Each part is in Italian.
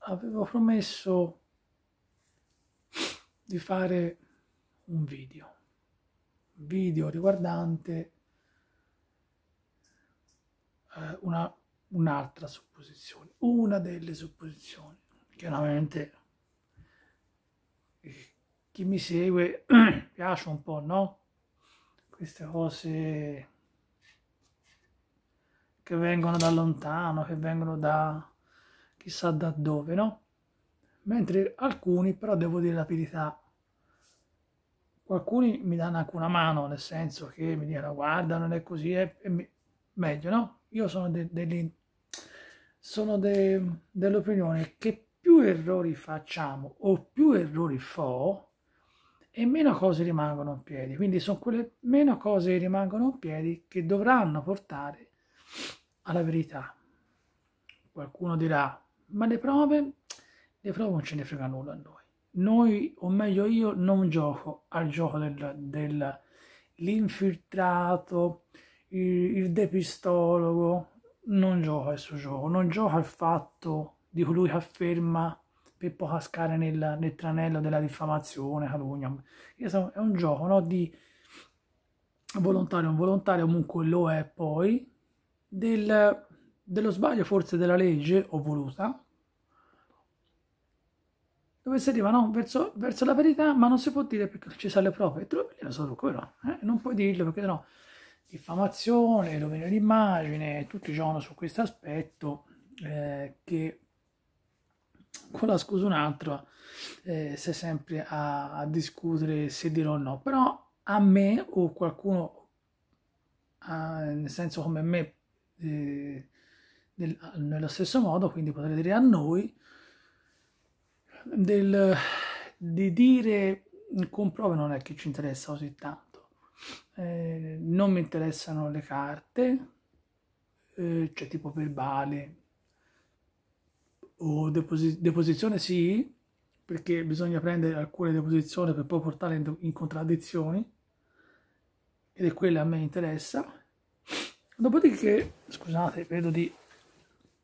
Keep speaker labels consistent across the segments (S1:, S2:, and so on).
S1: avevo promesso di fare un video, un video riguardante eh, una, un'altra supposizione, una delle supposizioni. Chiaramente eh, chi mi segue piace un po', no? Queste cose che vengono da lontano, che vengono da chissà da dove, no? Mentre alcuni, però devo dire la verità, alcuni mi danno anche una mano, nel senso che mi dicono guarda non è così, è, è meglio, no? Io sono, de, degli, sono de, dell'opinione che più errori facciamo o più errori fo, e meno cose rimangono in piedi. Quindi sono quelle meno cose che rimangono in piedi che dovranno portare alla verità. Qualcuno dirà ma le prove, le prove non ce ne frega nulla a noi. Noi, o meglio io, non gioco al gioco dell'infiltrato, del, il, il depistologo, non gioco a questo gioco, non gioco al fatto di colui che afferma Pippo cascare nel, nel, tranello della diffamazione, calunnia. Insomma, è un gioco no, di volontario, un volontario comunque lo è poi, del, dello sbaglio forse della legge o voluta, dove si arriva no? verso, verso, la verità, ma non si può dire perché non ci sono le prove, e te solo quello, eh? non puoi dirlo perché sennò diffamazione, dominio d'immagine, tutti giocano su questo aspetto eh, che con la scusa un'altra eh, si sempre a, a, discutere se dirò o no, però a me o qualcuno, a, nel senso come me, eh, nel, nello stesso modo, quindi potrei dire a noi, del, di dire con prove non è che ci interessa così tanto. Eh, non mi interessano le carte, eh, cioè tipo verbale o deposi deposizione sì, perché bisogna prendere alcune deposizioni per poi portarle in, in contraddizioni ed è quella a me interessa. Dopodiché, scusate, vedo di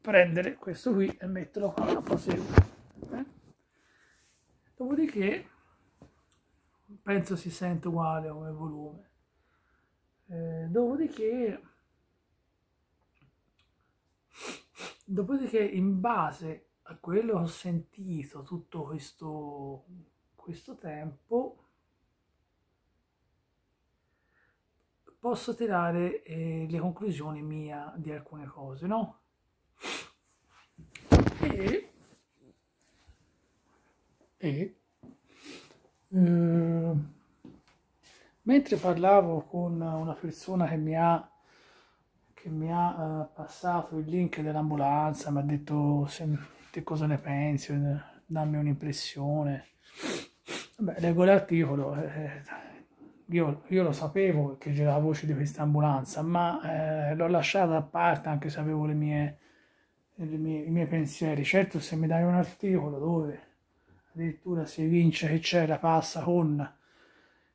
S1: prendere questo qui e metterlo qua, proseguo perché penso si sente uguale come volume eh, dopodiché dopodiché in base a quello che ho sentito tutto questo questo tempo posso tirare eh, le conclusioni mie di alcune cose no e, e Mm. mentre parlavo con una persona che mi ha, che mi ha eh, passato il link dell'ambulanza, mi ha detto se, te cosa ne pensi, dammi un'impressione. Vabbè, leggo l'articolo, eh, io, io, lo sapevo che c'era la voce di questa ambulanza, ma eh, l'ho lasciata da parte anche se avevo le mie, le mie, i miei pensieri. Certo, se mi dai un articolo dove addirittura si evince che c'è la passa con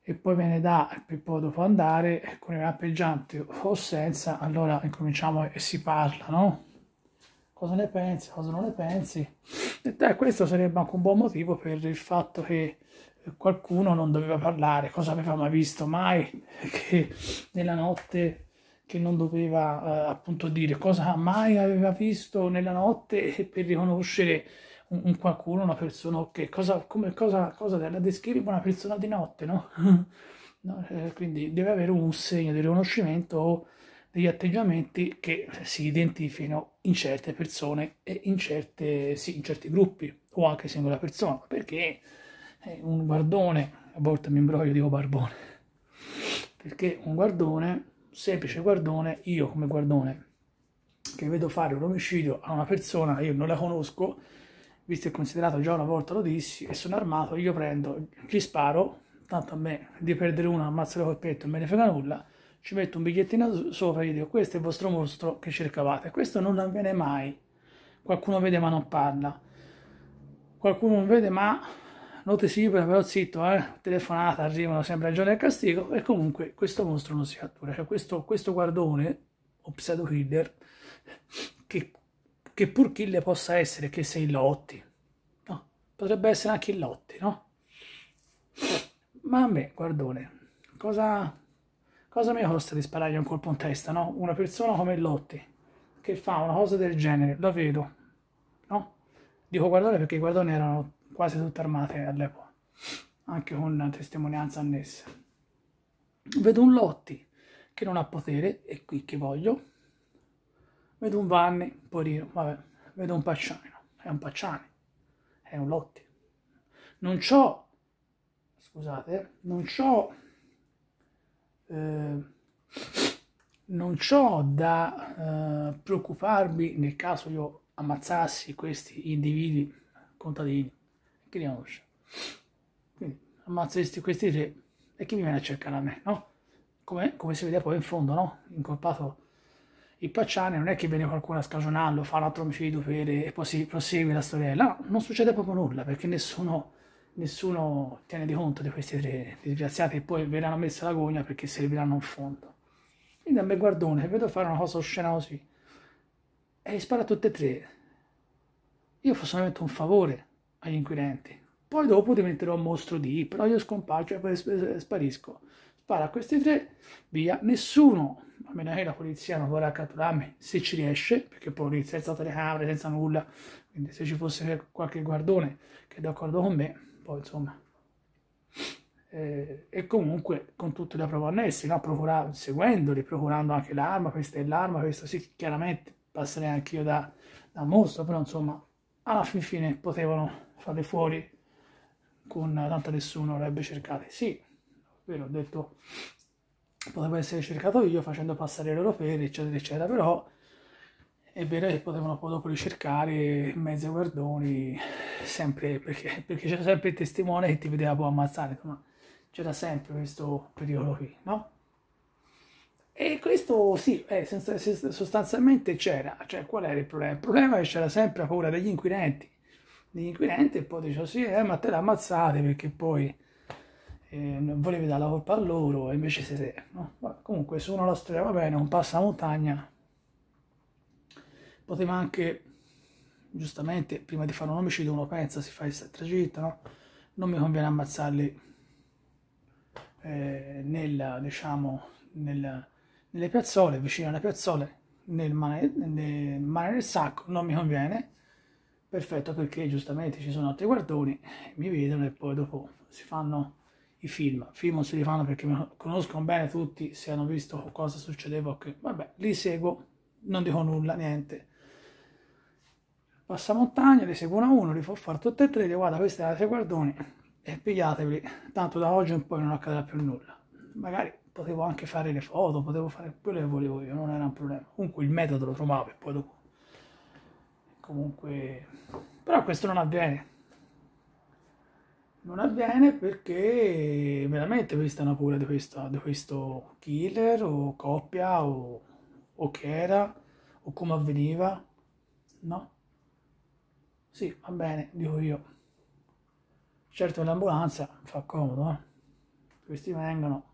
S1: e poi me ne dà per poi dopo andare con le rampeggianti o senza allora incominciamo e si parla no cosa ne pensi cosa non ne pensi e te, questo sarebbe anche un buon motivo per il fatto che qualcuno non doveva parlare cosa aveva mai visto mai che nella notte che non doveva eh, appunto dire cosa mai aveva visto nella notte per riconoscere un, un qualcuno, una persona, che cosa, come, cosa, cosa la descrive una persona di notte, no? no? Eh, quindi deve avere un segno di riconoscimento o degli atteggiamenti che si identifichino in certe persone e in, certe, sì, in certi gruppi o anche singola persona, perché un guardone, a volte mi imbroglio, dico barbone, perché un guardone, semplice guardone, io come guardone che vedo fare un omicidio a una persona, io non la conosco, visto e considerato già una volta lo dissi, e sono armato, io prendo, gli sparo, tanto a me di perdere una ammazzare col petto non me ne frega nulla, ci metto un bigliettino sopra e gli dico questo è il vostro mostro che cercavate. Questo non avviene mai. Qualcuno vede ma non parla. Qualcuno non vede ma note sì, però zitto, eh? telefonata, arrivano sempre a giorno e castigo e comunque questo mostro non si cattura. Cioè questo, questo guardone o pseudo killer che che pur chi le possa essere che sei Lotti, no? Potrebbe essere anche il Lotti, no? Ma a me, guardone, cosa, cosa mi costa di sparargli un colpo in testa, no? Una persona come il Lotti, che fa una cosa del genere, la vedo, no? Dico guardone perché i guardoni erano quasi tutte armate all'epoca, anche con testimonianza annessa. Vedo un Lotti che non ha potere, e qui che voglio, Vedo un Vanni, poi dico, vabbè, vedo un Pacciano, è un Pacciano, è un Lotti. Non c'ho, scusate, non c'ho, eh, non c'ho da eh, preoccuparmi nel caso io ammazzassi questi individui contadini, che li conosce? Quindi ammazzo questi, questi tre e chi mi viene a cercare a me, no? Come, come si vede poi in fondo, no? Incolpato il Pacciani non è che viene qualcuno a scagionarlo, fa l'altro omicidio dovere e poi si prosegue la storiella, no, non succede proprio nulla perché nessuno, nessuno tiene di conto di questi tre disgraziati che poi verranno messi alla gogna perché serviranno un fondo. Quindi a me guardone, vedo fare una cosa oscena così e spara tutte e tre, io faccio solamente un favore agli inquirenti, poi dopo diventerò un mostro di, però io scompacio e poi sparisco spara a questi tre, via, nessuno, a meno che la polizia non vorrà catturarmi, se ci riesce, perché poi senza telecamere, senza nulla, quindi se ci fosse qualche guardone che è d'accordo con me, poi insomma... Eh, e comunque con tutte le prove annesse, no? Procura, seguendoli, procurando anche l'arma, questa è l'arma, questa sì, chiaramente passerei anche io da, da mostro, però insomma alla fin fine potevano farle fuori con tanto nessuno avrebbe cercato. Sì, quindi ho detto, potevo essere cercato io facendo passare loro per, eccetera, eccetera, però è vero che potevano poi dopo ricercare mezzi guardoni, sempre perché, perché c'era sempre il testimone che ti vedeva poi ammazzare, ma c'era sempre questo pericolo qui, no? E questo sì, eh, sostanzialmente c'era, cioè qual era il problema? Il problema è che c'era sempre la paura degli inquirenti, degli inquirenti e poi dicevo sì, eh, ma te l'ammazzate perché poi eh, volevi dare la colpa a loro e invece sei te. No? Vabbè, comunque se uno la storia va bene, un passamontagna, poteva anche, giustamente, prima di fare un omicidio uno pensa, si fa il tragitto, no? non mi conviene ammazzarli eh, nel, diciamo, nel, nelle piazzole, vicino alle piazzole, nel mare, nel mare del sacco, non mi conviene, perfetto perché giustamente ci sono altri guardoni, mi vedono e poi dopo si fanno i film. Film non se li fanno perché mi conoscono bene tutti, se hanno visto cosa succedeva, ok. Vabbè, li seguo, non dico nulla, niente. Passamontagna, li seguo uno a uno, li fa fare tutte e tre, li guarda, questi erano i guardoni e pigliateveli, tanto da oggi in poi non accadrà più nulla. Magari potevo anche fare le foto, potevo fare quello che volevo io, non era un problema. Comunque il metodo lo trovavo e poi dopo... Comunque... Però questo non avviene non avviene perché veramente questa è una cura di, questa, di questo killer o coppia o, o, che era o come avveniva, no? Sì, va bene, dico io. Certo l'ambulanza fa comodo, eh? questi vengono,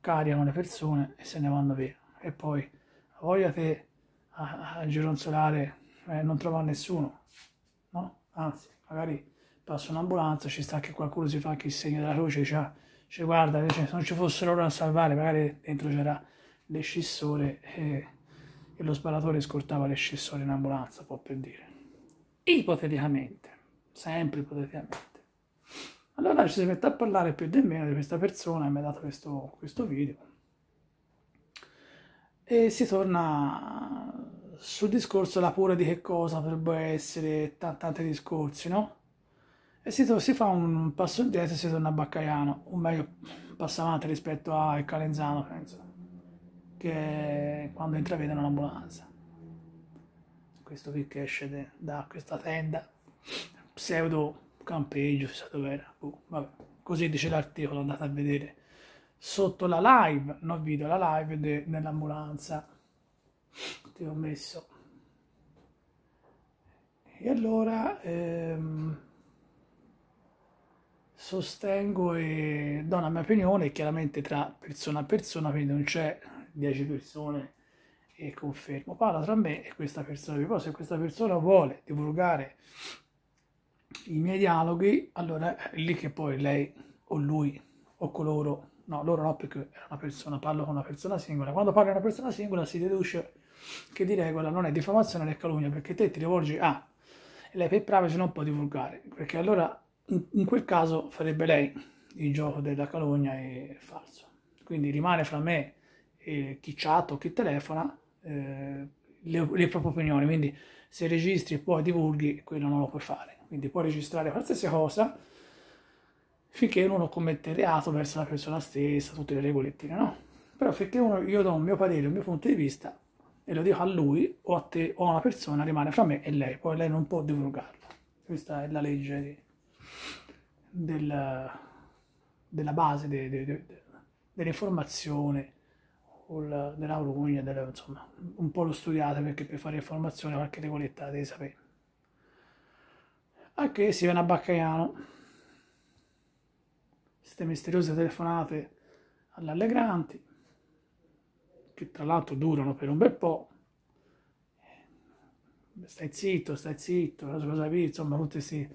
S1: caricano le persone e se ne vanno via. E poi, voglia te a, a gironzolare, eh, non trovare nessuno, no? Anzi, magari passa un'ambulanza, ci sta che qualcuno si fa anche il segno della croce, cioè, cioè guarda, cioè, se non ci fossero loro a salvare, magari dentro c'era l'escissore e, e, lo sparatore scortava l'escissore in ambulanza, può per dire. Ipoteticamente, sempre ipoteticamente. Allora ci si mette a parlare più di meno di questa persona e mi ha dato questo, questo video. E si torna sul discorso la cura di che cosa potrebbe essere, t- tanti discorsi, no? e si, si, fa un passo indietro e si torna a Baccaiano, o meglio, passa avanti rispetto a Calenzano, penso, che quando intravedono un'ambulanza. Questo qui che esce de, da questa tenda, pseudo campeggio, chissà dov'era, uh, così dice l'articolo, andate a vedere sotto la live, non video, la live de, dell'ambulanza che ho messo. E allora... Ehm, sostengo e do la mia opinione, chiaramente tra persona a persona, quindi non c'è 10 persone e confermo. Parla tra me e questa persona, poi se questa persona vuole divulgare i miei dialoghi, allora è lì che poi lei o lui o coloro, no, loro no perché è una persona, parlo con una persona singola. Quando parlo con una persona singola si deduce che di regola non è diffamazione né calunnia perché te ti rivolgi a lei per brava se non può divulgare, perché allora in quel caso farebbe lei il gioco della calogna e falso. Quindi rimane fra me e chi chat o chi telefona eh, le, le, proprie opinioni. Quindi se registri e poi divulghi, quello non lo puoi fare. Quindi puoi registrare qualsiasi cosa finché uno commette reato verso la persona stessa, tutte le regolettine, no? Però finché uno, io do un mio parere, un mio punto di vista e lo dico a lui o a te o a una persona, rimane fra me e lei. Poi lei non può divulgarlo. Questa è la legge di del, della base de, de, de, dell'informazione o la, della rugna, della, insomma, un po' lo studiate perché per fare informazione qualche regoletta la devi sapere. Anche se viene a Baccaiano, queste misteriose telefonate all'Allegranti, che tra l'altro durano per un bel po'. Stai zitto, stai zitto, cosa capisci, insomma, tutti questi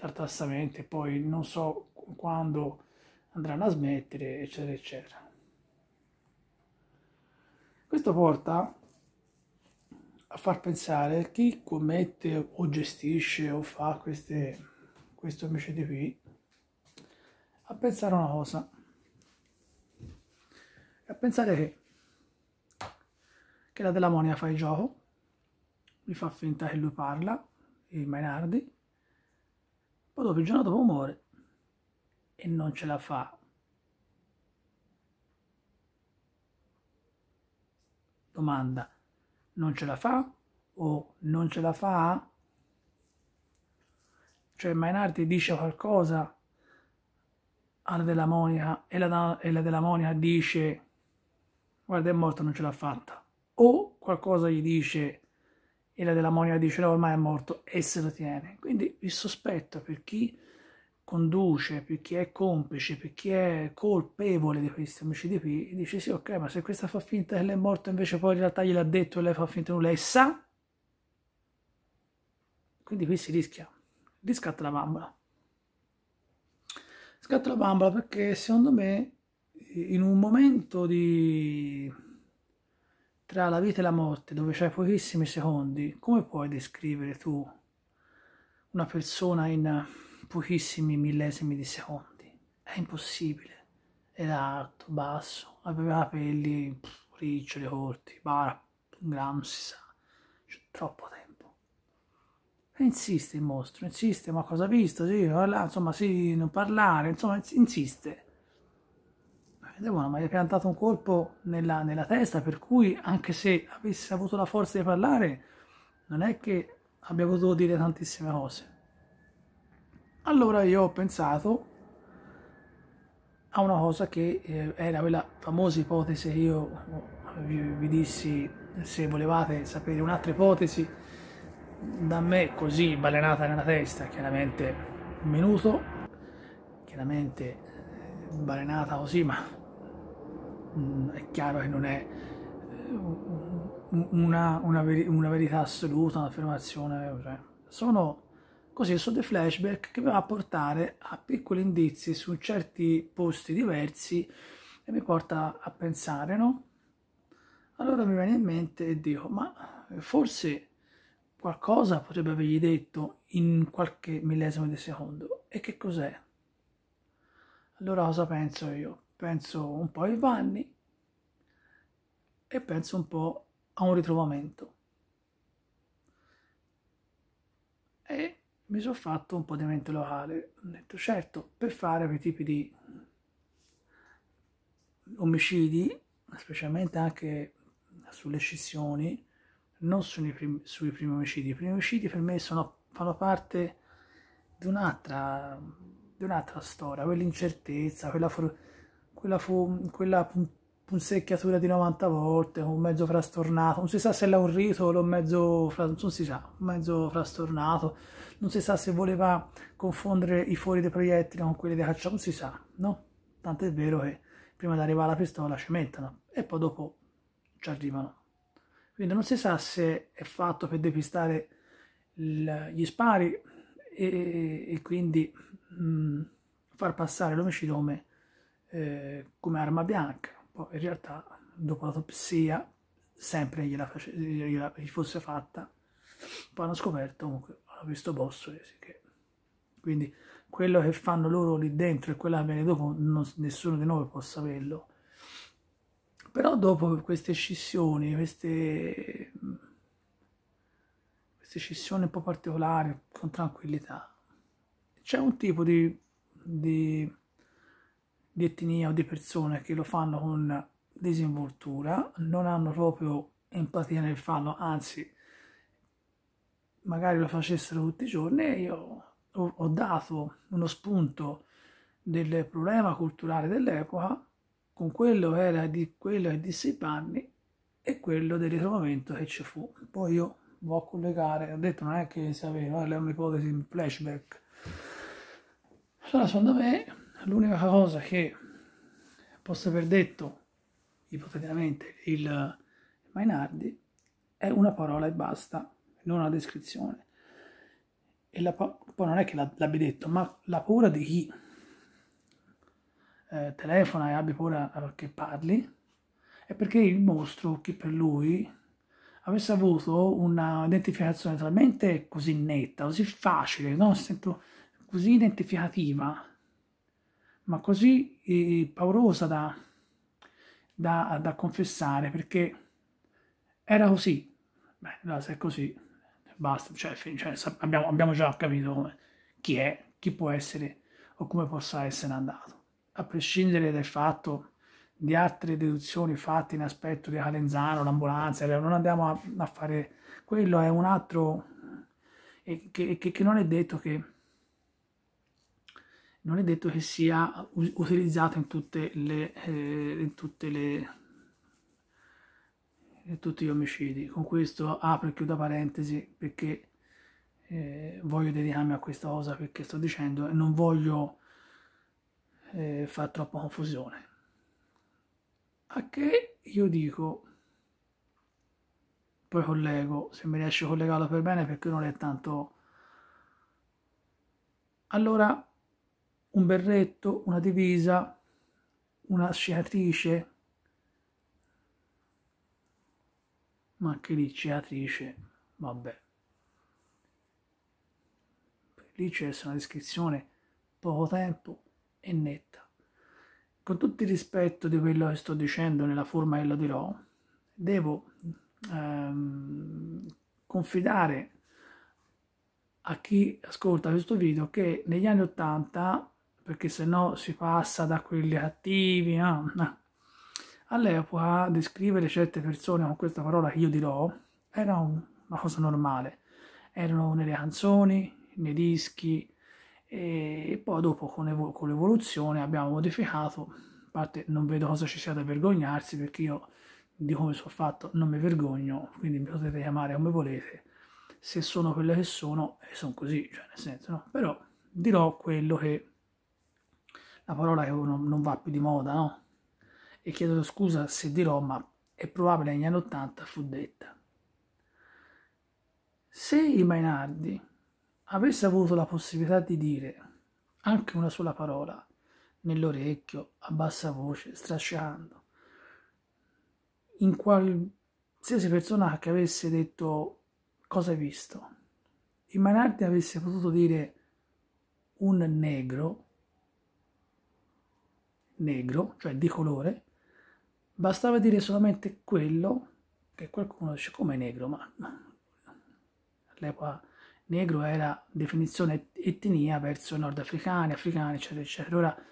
S1: tartassamenti poi non so quando andranno a smettere, eccetera, eccetera. Questo porta a far pensare chi commette o gestisce o fa queste, questo MCT qui a pensare una cosa, a pensare che, che la Della Monia fa il gioco, mi fa finta che lui parla, i Mainardi, poi dopo il giorno dopo muore e non ce la fa. Domanda, non ce la fa o non ce la fa? Cioè Mainardi dice qualcosa alla della Monica e la, e la della Monica dice guarda è morto, non ce l'ha fatta o qualcosa gli dice e la della Monica dice no, ormai è morto e se lo tiene. Quindi il sospetto per chi conduce, per chi è complice, per chi è colpevole di questi omicidi qui, dice sì ok ma se questa fa finta che lei è morto invece poi in realtà gliel'ha detto e lei fa finta nulla e sa, quindi qui si rischia, riscatta la bambola. Scatta la bambola perché secondo me in un momento di tra la vita e la morte, dove c'è pochissimi secondi, come puoi descrivere tu una persona in pochissimi millesimi di secondi? È impossibile. Era alto, basso, aveva capelli pff, riccioli, corti, barba, un grammo si sa. C'è troppo tempo. E insiste il mostro, insiste, ma cosa ha visto? Sì, insomma, sì, non parlare, insomma, insiste Devono mi ha piantato un colpo nella, nella, testa, per cui anche se avesse avuto la forza di parlare, non è che abbia potuto dire tantissime cose. Allora io ho pensato a una cosa che eh, era quella famosa ipotesi che io vi, vi dissi, se volevate sapere un'altra ipotesi, da me così balenata nella testa, chiaramente un minuto, chiaramente balenata così, ma Mm, è chiaro che non è eh, una, una, veri, una verità assoluta, un'affermazione, cioè, sono così sono dei flashback che mi va a portare a piccoli indizi su certi posti diversi e mi porta a pensare, no? Allora mi viene in mente e dico, ma eh, forse qualcosa potrebbe avergli detto in qualche millesimo di secondo. E che cos'è? Allora cosa penso io? penso un po' ai Vanni e penso un po' a un ritrovamento. E mi sono fatto un po' di mente locale. Ho detto, certo, per fare quei tipi di omicidi, specialmente anche sulle scissioni, non sui primi, sui primi omicidi. I primi omicidi per me sono, fanno parte di un'altra, di un'altra storia, quell'incertezza, quella... fortuna quella, fu, quella punzecchiatura di 90 volte, un mezzo frastornato, non si sa se l'ha un ritolo o mezzo, fra, non si sa, mezzo frastornato, non si sa se voleva confondere i fuori dei proiettili con quelli dei caccia non si sa, no? Tanto è vero che prima di arrivare alla pistola ci mettono e poi dopo ci arrivano. Quindi non si sa se è fatto per depistare il, gli spari e, e quindi mh, mm, far passare l'omicidio come eh, come arma bianca. Poi in realtà dopo l'autopsia sempre gliela, face, gliela gli fosse fatta, poi hanno scoperto comunque, hanno visto Bossoles che... Quindi quello che fanno loro lì dentro e quello che avviene dopo non, nessuno di noi può saperlo. Però dopo queste scissioni, queste, queste scissioni un po' particolari, con tranquillità, c'è un tipo di, di di etnia o di persone che lo fanno con disinvoltura, non hanno proprio empatia nel farlo, anzi magari lo facessero tutti i giorni, io ho, ho dato uno spunto del problema culturale dell'epoca con quello che era di quello che disse i panni e quello del ritrovamento che ci fu. Poi io vo a collegare, ho detto non è che sapevo, è eh, un'ipotesi in flashback. Allora, secondo me L'unica cosa che posso aver detto, ipoteticamente, il Mainardi è una parola e basta, non una descrizione. E la, poi non è che l'abbia detto, ma la paura di chi eh, telefona e abbia paura che parli è perché il mostro, che per lui avesse avuto un'identificazione talmente così netta, così facile, no? sento così identificativa ma così eh, paurosa da, da, da, confessare, perché era così. Beh, no, se è così, basta, cioè, cioè, abbiamo, abbiamo, già capito chi è, chi può essere o come possa essere andato. A prescindere dal fatto di altre deduzioni fatte in aspetto di Calenzano, l'ambulanza, eh, non andiamo a, a, fare quello, è un altro, e eh, che, che, che non è detto che non è detto che sia utilizzato in tutte le, eh, in tutte le in tutti gli omicidi con questo apro e chiudo parentesi perché eh, voglio dedicarmi a questa cosa perché sto dicendo e non voglio eh, fare troppa confusione a che io dico poi collego se mi riesce a collegarlo per bene perché non è tanto allora un berretto, una divisa, una scenatrice, ma anche lì scenatrice, vabbè. Lì c'è una descrizione poco tempo e netta. Con tutto il rispetto di quello che sto dicendo nella forma che lo dirò, devo ehm, confidare a chi ascolta questo video che negli anni 80 perché se no si passa da quelli cattivi. No? Ah, no. Eh. All'epoca descrivere certe persone con questa parola che io dirò era una cosa normale. Erano nelle canzoni, nei dischi e, poi dopo con, evol con l'evoluzione abbiamo modificato. A parte non vedo cosa ci sia da vergognarsi perché io di come sono fatto non mi vergogno, quindi mi potete chiamare come volete. Se sono quello che sono, e eh, sono così, cioè nel senso, no? Però dirò quello che la parola che non, non va più di moda, no? E chiedo scusa se dirò, ma è probabile che negli anni '80 fu detta. Se il Mainardi avesse avuto la possibilità di dire anche una sola parola nell'orecchio, a bassa voce, strasciando, in qualsiasi persona che avesse detto cosa hai visto, il Mainardi avesse potuto dire un negro, negro, cioè di colore, bastava dire solamente quello che qualcuno dice come negro, ma all'epoca negro era definizione etnia verso nordafricani, africani, eccetera, eccetera. Ora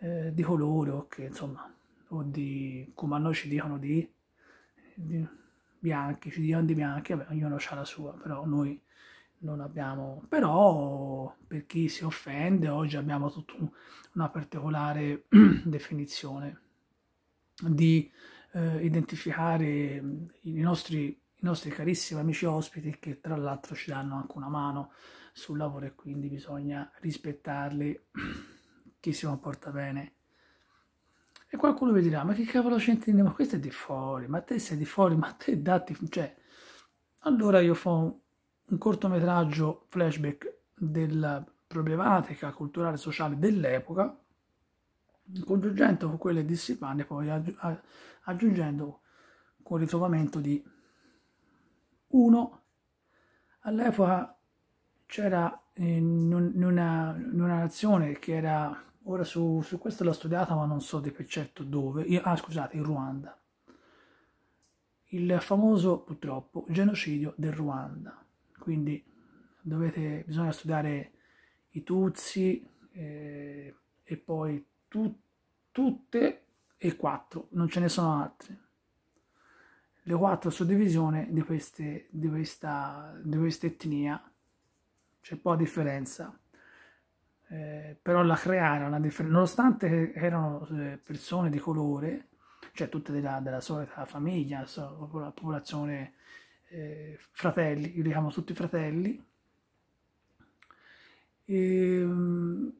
S1: eh, di colore o che insomma, o di come a noi ci dicono di, di bianchi, ci dicono di bianchi, vabbè, ognuno ha la sua, però noi non abbiamo, però per chi si offende oggi abbiamo tutta una particolare definizione di eh, identificare mm, i nostri, i nostri carissimi amici ospiti che tra l'altro ci danno anche una mano sul lavoro e quindi bisogna rispettarli, chi si comporta bene. E qualcuno vi dirà, ma che cavolo c'entriamo? Ma questo è di fuori, ma te sei di fuori, ma te dati, cioè... Allora io fo un cortometraggio flashback della problematica culturale e sociale dell'epoca, congiungendo con quelle dissipate, poi aggiungendo con ritrovamento di uno, all'epoca c'era in, eh, una, in una nazione che era, ora su, su questo l'ho studiata ma non so di per certo dove, io, ah scusate, in Ruanda, il famoso purtroppo genocidio del Ruanda quindi dovete, bisogna studiare i tuzzi eh, e poi tu, tutte e quattro, non ce ne sono altre. Le quattro suddivisioni di, queste, di, questa, di questa etnia, c'è di differenza. Eh, però la crearono, una differ- nonostante erano eh, persone di colore, cioè tutte della, della solita famiglia, la popolazione eh, fratelli, io li chiamo tutti fratelli. E, ehm,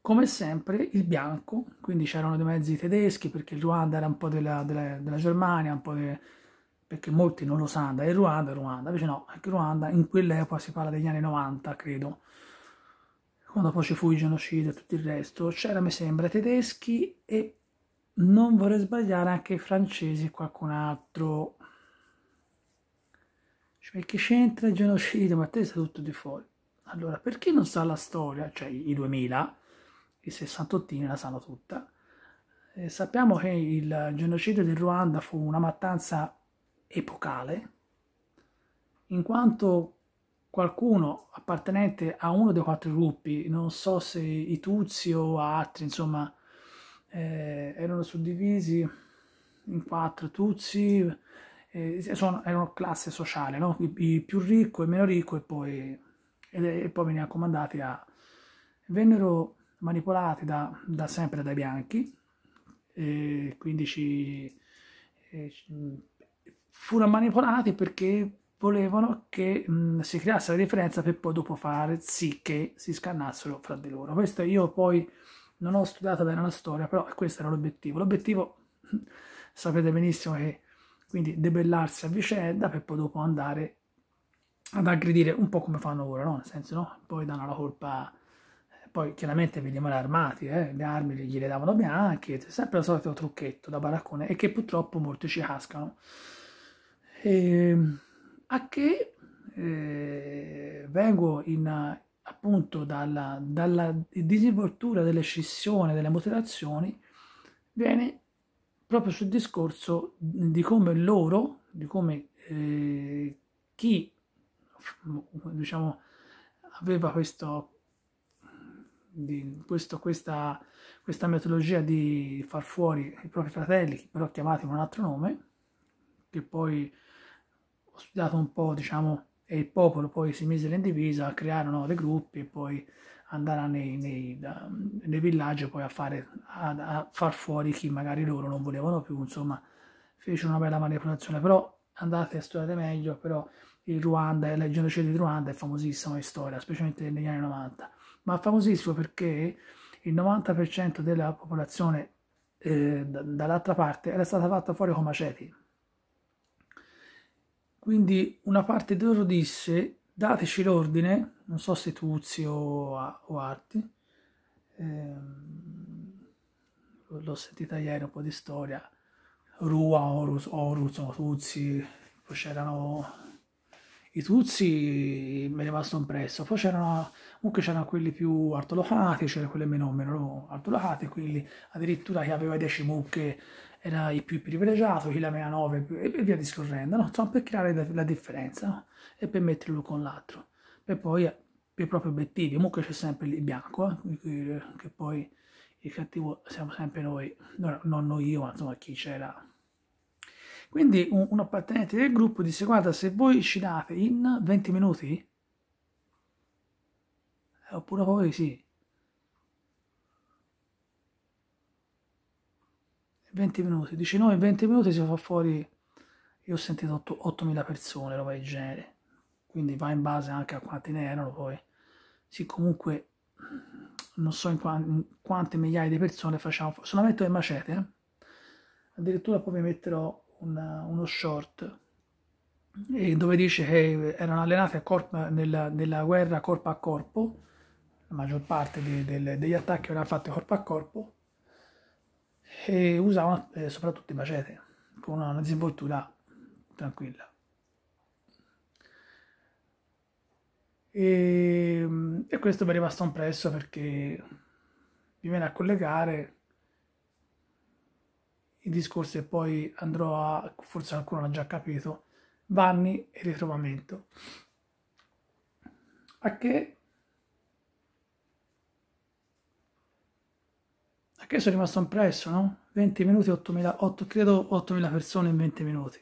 S1: come sempre il bianco, quindi c'erano dei mezzi tedeschi perché il Ruanda era un po' della, della, della Germania, un po' de, perché molti non lo sanno, è il Ruanda, è Ruanda, invece no, anche Ruanda in quell'epoca si parla degli anni 90 credo, quando poi ci fu il genocidio e tutto il resto, c'era mi sembra tedeschi e non vorrei sbagliare anche i francesi e qualcun altro, cioè, che c'entra il genocidio? Ma te sei tutto di fuori. Allora, per chi non sa la storia, cioè i 2000, i 68 la sanno tutta, eh, sappiamo che il genocidio del Ruanda fu una mattanza epocale, in quanto qualcuno appartenente a uno dei quattro gruppi, non so se i Tutsi o altri, insomma, eh, erano suddivisi in quattro Tutsi, eh, sono, erano classe sociale, no? I, I, più ricco e meno ricco e poi, e, e poi venivano comandati a... vennero manipolati da, da sempre dai bianchi, eh, quindi ci, eh, furono manipolati perché volevano che mh, si creasse la differenza per poi dopo fare sì che si scannassero fra di loro. Questo io poi non ho studiato bene la storia, però questo era l'obiettivo. L'obiettivo, sapete benissimo è quindi debellarsi a vicenda per poi dopo andare ad aggredire un po' come fanno ora, no? Nel senso, no? Poi danno la colpa, eh, poi chiaramente venivano armati, eh? le armi gliele davano bianche, sempre il solito trucchetto da baraccone e che purtroppo molti ci cascano. E, ehm, a che eh, vengo in, appunto dalla, dalla disinvoltura delle scissioni, delle mutilazioni, viene proprio sul discorso di come loro, di come eh, chi diciamo, aveva questo, di, questo, questa, questa metodologia di far fuori i propri fratelli, però chiamati con un altro nome, che poi ho studiato un po', diciamo, e il popolo poi si misero in divisa, crearono dei gruppi e poi andare nei, nei, nei villaggi poi a, fare, a, a far fuori chi magari loro non volevano più, insomma fece una bella manipolazione, però andate a studiare meglio, però il Ruanda, il genocidio di Ruanda è famosissimo in storia, specialmente negli anni 90, ma famosissimo perché il 90% della popolazione eh, dall'altra parte era stata fatta fuori con maceti. Quindi una parte di loro disse dateci l'ordine non so se Tuzio o, Arti, ehm, l'ho sentita ieri un po' di storia, Rua, Horus, Horus Tuzzi, poi c'erano i Tuzzi, mi è rimasto impresso, poi c'erano comunque c'erano quelli più artolocati, c'erano quelli meno, meno artolocati, quelli addirittura chi aveva 10 mucche era il più privilegiato, chi la l'aveva 9 e via discorrendo, no? per creare la, differenza no? e per metterlo con l'altro e poi eh, per i propri obiettivi. Comunque c'è sempre il bianco, eh, che poi il cattivo siamo sempre noi, no, non io, ma insomma chi c'era. Quindi un, un, appartenente del gruppo disse guarda se voi scinate in 20 minuti, eh, oppure voi sì, 20 minuti, dice no in 20 minuti si fa fuori, io ho sentito 8.000 persone, roba del genere quindi va in base anche a quanti ne erano poi sì comunque non so in, qua in quante migliaia di persone facciamo se la metto in macete eh? addirittura poi vi metterò una, uno short e dove dice che erano allenate nella, nella, guerra corpo a corpo la maggior parte de, de, degli attacchi erano fatti corpo a corpo e usavano eh, soprattutto i macete con una disinvoltura tranquilla E, ehm, e questo mi è rimasto impresso perché mi viene a collegare i discorsi e poi andrò a, forse qualcuno l'ha già capito, vanni e ritrovamento. A che, a che sono rimasto impresso, no? 20 minuti, 8.000, 8, credo 8.000 persone in 20 minuti.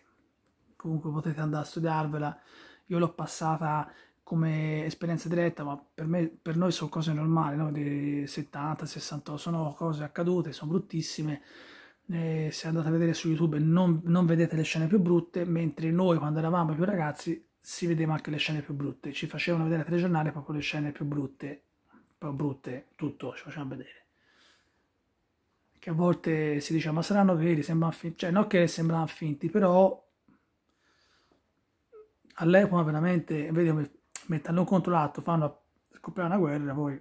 S1: Comunque potete andare a studiarvela, io l'ho passata come esperienza diretta, ma per, me, per noi sono cose normali, no? 70, 60, sono cose accadute, sono bruttissime. Eh, se andate a vedere su YouTube non, non, vedete le scene più brutte, mentre noi quando eravamo più ragazzi si vedeva anche le scene più brutte, ci facevano vedere a telegiornale proprio le scene più brutte, proprio brutte, tutto ci facevano vedere. Che a volte si dice ma saranno veri, sembrano finti, cioè non che sembrano finti, però all'epoca veramente, vedi come metà non contro l'atto fanno scoppiare una guerra, poi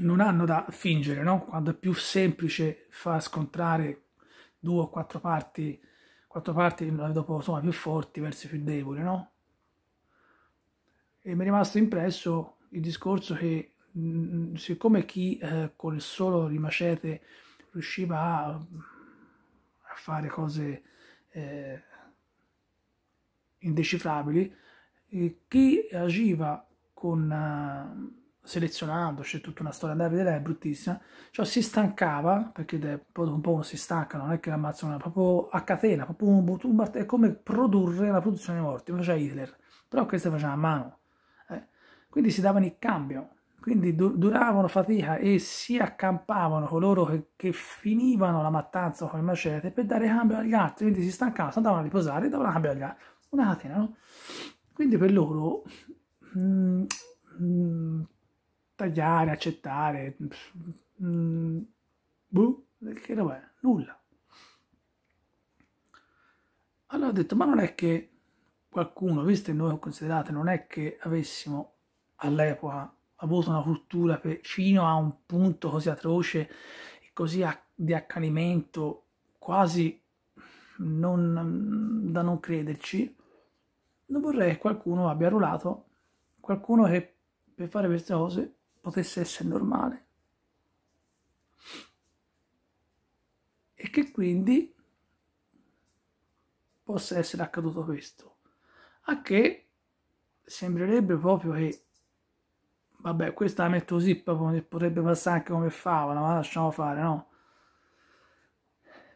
S1: non hanno da fingere, no? Quando è più semplice far scontrare due o quattro parti, quattro parti dopo, insomma, più forti verso più deboli, no? E mi è rimasto impresso il discorso che mh, mm, siccome chi eh, con il solo rimacete riusciva a, a fare cose eh, indecifrabili, eh, che agiva con... Eh, selezionando, c'è tutta una storia da vedere, è bruttissima, cioè si stancava, perché dopo un po' uno si stanca, non è che ammazzano, proprio a catena, proprio un, un, è come produrre la produzione di morti, faceva Hitler, però questo faceva a mano, eh. quindi si davano il cambio, quindi du duravano fatica e si accampavano coloro che, che finivano la mattanza con il macete per dare cambio agli altri, quindi si stancavano, andavano a riposare e davano cambio agli altri, una catena, no? Quindi per loro mh, mm, mh, mm, tagliare, accettare, mh, mm, boh, buh, che roba è? Nulla. Allora ho detto, ma non è che qualcuno, visto che noi considerate, non è che avessimo all'epoca avuto una cultura per, fino a un punto così atroce e così a, di accanimento, quasi non, da non crederci, non vorrei che qualcuno abbia rulato qualcuno che per fare queste cose potesse essere normale e che quindi possa essere accaduto questo a che sembrerebbe proprio che vabbè questa la metto così potrebbe passare anche come favola ma lasciamo fare no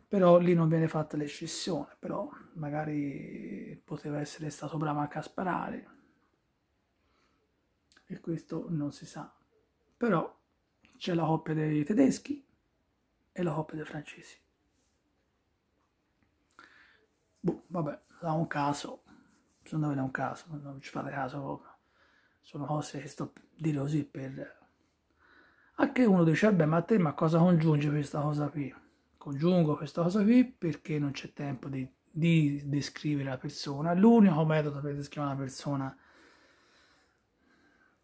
S1: però lì non viene fatta l'escissione, però magari poteva essere stato bravo anche a sparare e questo non si sa. Però c'è la coppia dei tedeschi e la coppia dei francesi. Boh, vabbè, da un caso, secondo me da un caso, non ci fate caso Sono cose che sto dire così per... Anche uno dice, beh, ma a te ma cosa congiunge questa cosa qui? congiungo questa cosa qui perché non c'è tempo di, di descrivere la persona. L'unico metodo per descrivere una persona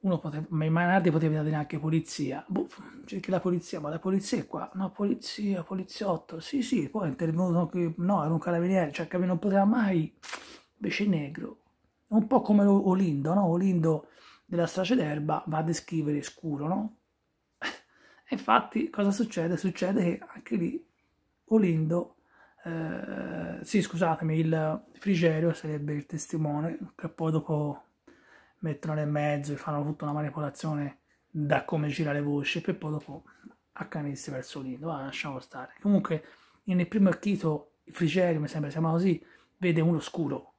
S1: uno potrebbe, Mainardi poteva dire anche polizia, boh, cerchi la polizia, ma la polizia è qua, no polizia, poliziotto, sì sì, poi è intervenuto che, no era un carabiniere, cioè che non poteva mai, invece negro, un po' come Olindo, no? Olindo della strace d'erba va a descrivere scuro, no? E infatti cosa succede? Succede che anche lì Olindo, eh, sì scusatemi, il Frigerio sarebbe il testimone che poi dopo mettono nel mezzo e fanno tutta una manipolazione da come gira le voci per poi dopo accanirsi verso Olindo, ah, lasciamo stare. Comunque nel primo acchito il Frigerio, mi sembra si chiama così, vede uno scuro.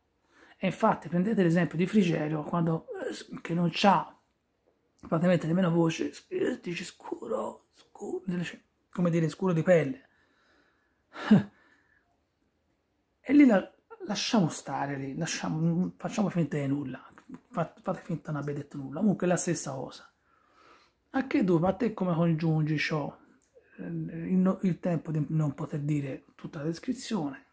S1: E infatti prendete l'esempio di Frigerio quando, eh, che non ha praticamente nemmeno voce, eh, dice scuro, scuro, come dire scuro di pelle e lì la, lasciamo stare lì, lasciamo, facciamo finta di nulla, fate finta di non aver detto nulla, comunque è la stessa cosa. A che due, ma te come congiungi ciò, il, il tempo di non poter dire tutta la descrizione,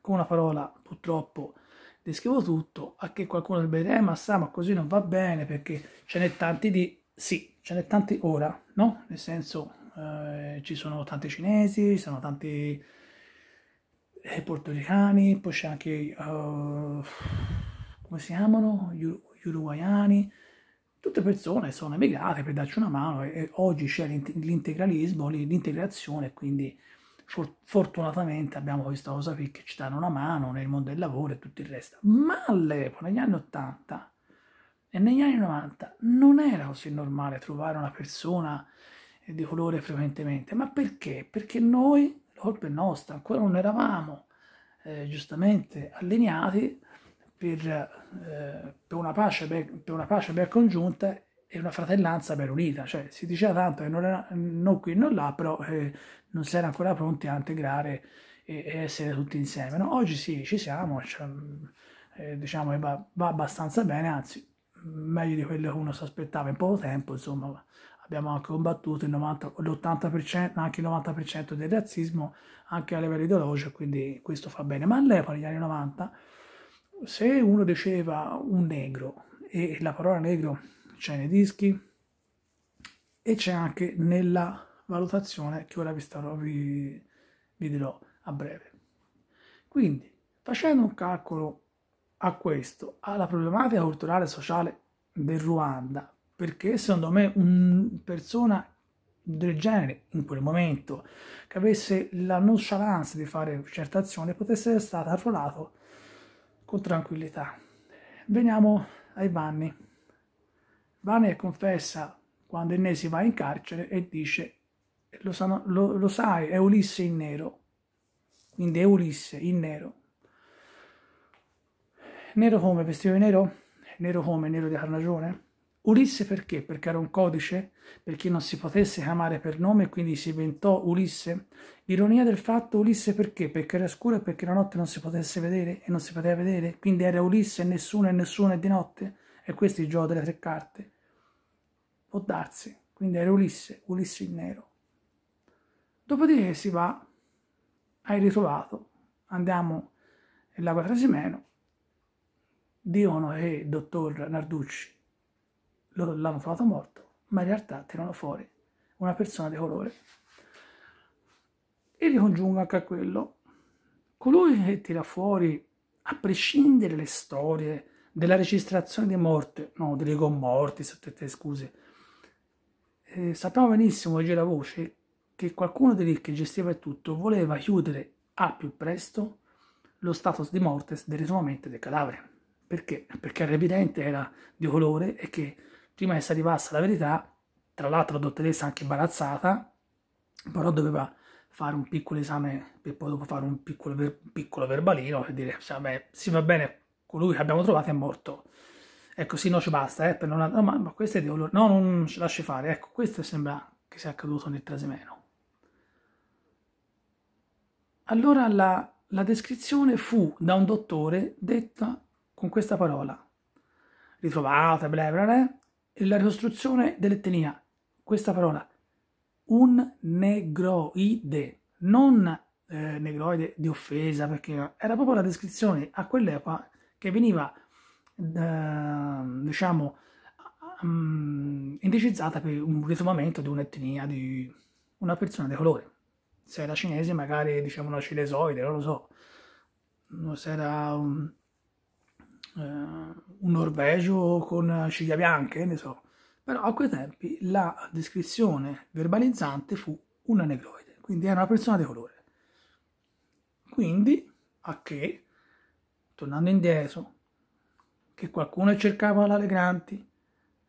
S1: con una parola purtroppo descrivo tutto, a che qualcuno dovrebbe dire, eh, ma sa, ma così non va bene, perché ce n'è tanti di, sì, ce n'è tanti ora, no? Nel senso, eh, ci sono tanti cinesi, ci sono tanti eh, portoricani, poi c'è anche, uh, come si chiamano, gli uruguayani, tutte persone sono emigrate per darci una mano e oggi c'è l'integralismo, l'integrazione, quindi fortunatamente abbiamo questa cosa qui che ci danno una mano nel mondo del lavoro e tutto il resto. Ma all'epoca, negli anni 80 e negli anni 90, non era così normale trovare una persona di colore frequentemente. Ma perché? Perché noi colpa è nostra, ancora non eravamo eh, giustamente allineati per, eh, per, una pace ben, per una pace ben congiunta e una fratellanza ben unita, cioè si diceva tanto che non, era, non qui e non là, però eh, non si era ancora pronti a integrare e, e essere tutti insieme. No? Oggi sì, ci siamo, cioè, eh, diciamo che va, va, abbastanza bene, anzi meglio di quello che uno si aspettava in poco tempo, insomma abbiamo anche combattuto l'80%, anche il 90% del razzismo, anche a livello ideologico, quindi questo fa bene. Ma all'epoca, negli anni 90, se uno diceva un negro, e la parola negro c'è nei dischi, e c'è anche nella valutazione che ora vi, starò, vi, vi dirò a breve. Quindi, facendo un calcolo a questo, alla problematica culturale e sociale del Ruanda, perché secondo me una persona del genere in quel momento che avesse la nonchalance di fare certe azioni potesse essere stato arruolato con tranquillità. Veniamo ai Vanni. Vanni confessa quando Ennesi va in carcere e dice lo, sanno, lo, lo sai, è Ulisse in nero, quindi è Ulisse in nero. Nero come? Vestito di nero? Nero come? Nero di carnagione? Ulisse perché? Perché era un codice? Perché non si potesse chiamare per nome e quindi si inventò Ulisse? L'ironia del fatto Ulisse perché? Perché era scuro e perché la notte non si potesse vedere e non si poteva vedere? Quindi era Ulisse e nessuno e nessuno è di notte? E questo è il gioco delle tre carte? Può darsi. Quindi era Ulisse, Ulisse il nero. Dopodiché si va, hai ritrovato, andiamo nel lago Trasimeno, dicono che il dottor Narducci l'hanno trovato morto, ma in realtà tirano fuori una persona di colore. E ricongiungo anche a quello, colui che tira fuori, a prescindere le storie della registrazione di morte, no, delle commorti, sottette scuse, eh, sappiamo benissimo, oggi la voce, che qualcuno di lì che gestiva il tutto voleva chiudere al più presto lo status di morte del ritrovamento del cadavere. Perché? Perché era evidente, era di colore e che prima che si arrivasse alla verità, tra l'altro la dottoressa anche imbarazzata, però doveva fare un piccolo esame per poi dopo fare un piccolo, ver piccolo verbalino e dire, cioè, beh, sì va bene, colui che abbiamo trovato è morto. Ecco, sì, no, ci basta, eh, per non... andare... No, ma, ma questo è di ideologico. No, non ci lasci fare. Ecco, questo sembra che sia accaduto nel Trasimeno. Allora la, la descrizione fu da un dottore detta con questa parola. Ritrovata, bla bla bla, la ricostruzione dell'etnia, questa parola, un negroide, non eh, negroide di offesa, perché era proprio la descrizione a quell'epoca che veniva, eh, diciamo, um, indicizzata per un ritrovamento di un'etnia, di una persona di colore. Se era cinese, magari diciamo una cinesoide, non lo so, se era... Um, eh, un norvegio con ciglia bianche, ne so. Però a quei tempi la descrizione verbalizzante fu una negroide, quindi era una persona di colore. Quindi, a che, tornando indietro, che qualcuno cercava l'Alegranti, Legranti,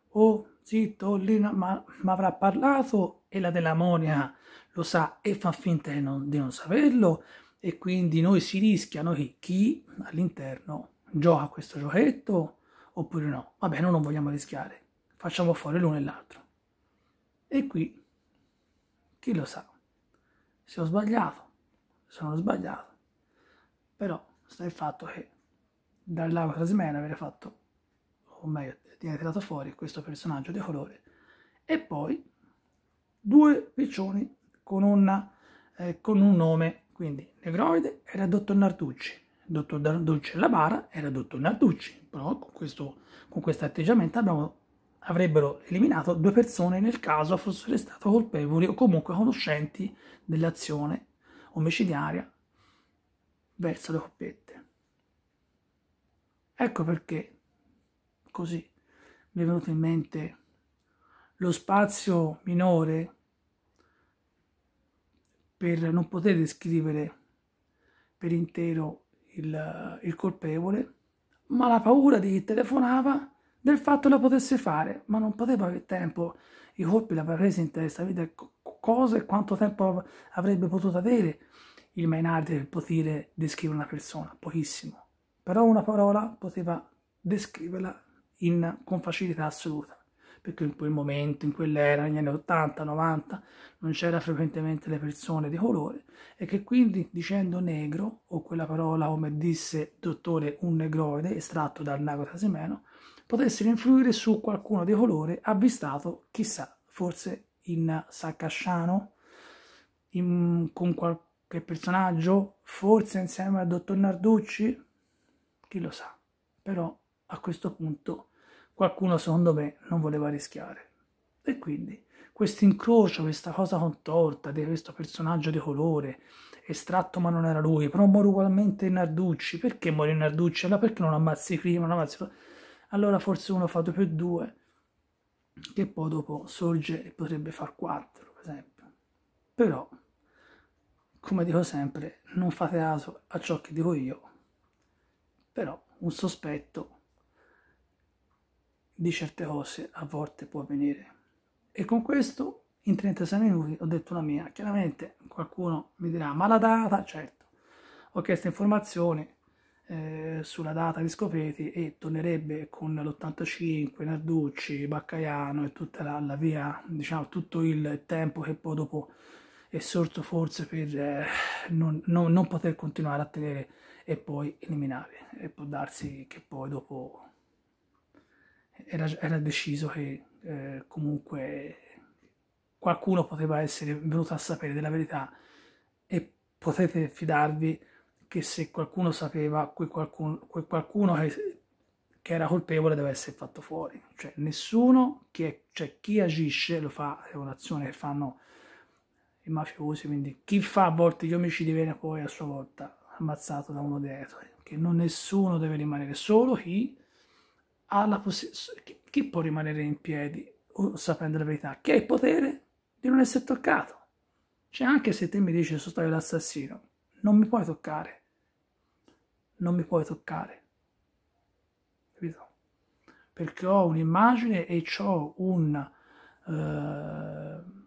S1: oh zitto, lì ma, avrà parlato e la della Monia lo sa e fa finta di non, di non saperlo e quindi noi si rischia, noi chi all'interno gioca questo giochetto oppure no? Vabbè, noi non vogliamo rischiare, facciamo fuori l'uno e l'altro. E qui, chi lo sa, se ho sbagliato, se non ho sbagliato, però sta il fatto che dal lago Trasmena avere fatto, o meglio, viene tirato fuori questo personaggio di colore, e poi due piccioni con, una, eh, con un nome, quindi Negroide e Radotto Nartucci dottor Narducci Labara era dottor Narducci, però con questo, con questo atteggiamento abbiamo, avrebbero eliminato due persone nel caso fossero state colpevoli o comunque conoscenti dell'azione omicidiaria verso le coppette. Ecco perché così mi è venuto in mente lo spazio minore per non poter descrivere per intero il, il colpevole, ma la paura di chi telefonava del fatto che lo potesse fare, ma non poteva avere tempo, i colpi l'aveva presa in testa, vede cosa e quanto tempo avrebbe potuto avere il Mainardi per poter descrivere una persona, pochissimo, però una parola poteva descriverla in, con facilità assoluta perché in quel momento, in quell'era, negli anni 80, 90, non c'era frequentemente le persone di colore e che quindi dicendo negro, o quella parola come disse dottore un negroide, estratto dal Nago Trasimeno, potessero influire su qualcuno di colore avvistato, chissà, forse in Saccasciano, in, con qualche personaggio, forse insieme al dottor Narducci, chi lo sa. Però a questo punto qualcuno secondo me non voleva rischiare. E quindi questo incrocio, questa cosa contorta di questo personaggio di colore, estratto ma non era lui, però muore ugualmente Narducci, perché muore Narducci? Allora perché non ammazzi prima, non ammazzi... Allora forse uno fa 2 più 2, che poi dopo sorge e potrebbe far 4, per esempio. Però, come dico sempre, non fate caso a ciò che dico io, però un sospetto di certe cose a volte può avvenire. E con questo in 36 minuti ho detto la mia. Chiaramente qualcuno mi dirà, ma la data? Certo, ho chiesto informazioni eh, sulla data di Scopeti e tornerebbe con l'85, Narducci, Baccaiano e tutta la, la, via, diciamo tutto il tempo che poi dopo è sorto forse per eh, non, non, non poter continuare a tenere e poi eliminare. E può darsi che poi dopo era, era deciso che eh, comunque qualcuno poteva essere venuto a sapere della verità e potete fidarvi che se qualcuno sapeva, quel qualcuno, quel qualcuno che, che, era colpevole deve essere fatto fuori. Cioè nessuno, che, è, cioè chi agisce lo fa, è un'azione che fanno i mafiosi, quindi chi fa a volte gli omicidi viene poi a sua volta ammazzato da uno dietro, che non nessuno deve rimanere, solo chi la chi, chi può rimanere in piedi sapendo la verità? Chi ha il potere di non essere toccato. Cioè anche se te mi dici sono stato l'assassino, non mi puoi toccare. Non mi puoi toccare. Capito? Perché ho un'immagine e ho un... Eh,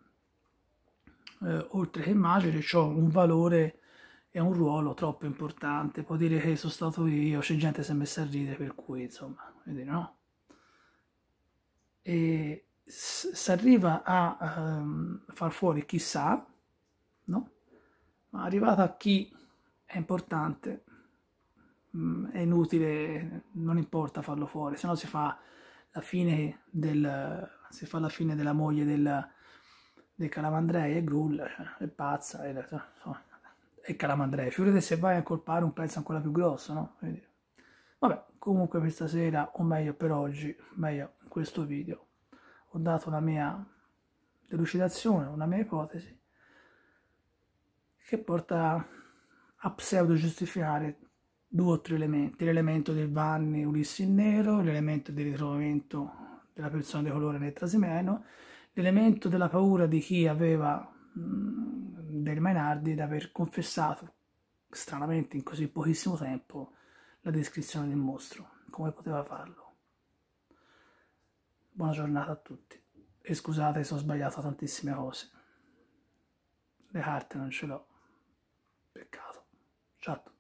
S1: eh, oltre che immagine, ho un valore è un ruolo troppo importante. Può dire che sono stato io, c'è gente che si è messa a ridere, per cui insomma, quindi no. E si arriva a um, far fuori chissà, no? Ma arrivata a chi è importante, mh, mm, è inutile, non importa farlo fuori, se no si fa la fine del si fa la fine della moglie del, del Calamandrei e Grull è pazza e, insomma, e Calamandrei. Figurate se vai a colpare un pezzo ancora più grosso, no? Quindi, vabbè, comunque per stasera, o meglio per oggi, meglio in questo video, ho dato una mia delucidazione, una mia ipotesi, che porta a pseudo giustificare due o tre elementi, l'elemento del Vanni Ulissi in nero, l'elemento del ritrovamento della persona di colore nel Trasimeno, l'elemento della paura di chi aveva Mm, del Mainardi di aver confessato, stranamente in così pochissimo tempo, la descrizione del mostro, come poteva farlo. Buona giornata a tutti e scusate se ho sbagliato tantissime cose. Le carte non ce l'ho. Peccato. Ciao a tutti.